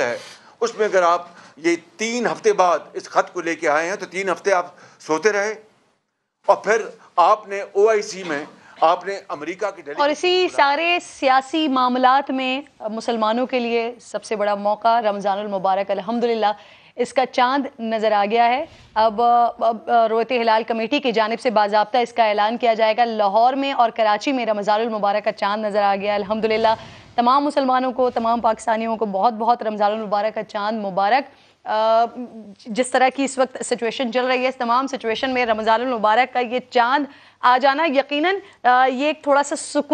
पत्र है उसमें अगर आप ये तीन हफ्ते बाद इस खत को लेके आए हैं तो तीन हफ्ते आप सोते रहे और फिर आपने ओआईसी में आपने अमेरिका की और इसी सारे सियासी मामला में मुसलमानों के लिए सबसे बड़ा मौका रमज़ान अलहमदिल्ला इसका चांद नज़र आ गया है अब, अब हिलाल कमेटी की जानब से बाबा इसका ऐलान किया जाएगा लाहौर में और कराची में रमज़ान मुबारक का चांद नज़र आ गया अलहमदिल्ला तमाम मुसलमानों को तमाम पाकिस्तानियों को बहुत बहुत रमजान मुबारक का चांद मुबारक जिस तरह की इस वक्त सिचुएशन चल रही है इस तमाम सिचुएशन में रमजान मुबारक का ये चांद आ जाना यकीनन ये एक थोड़ा सा सुकून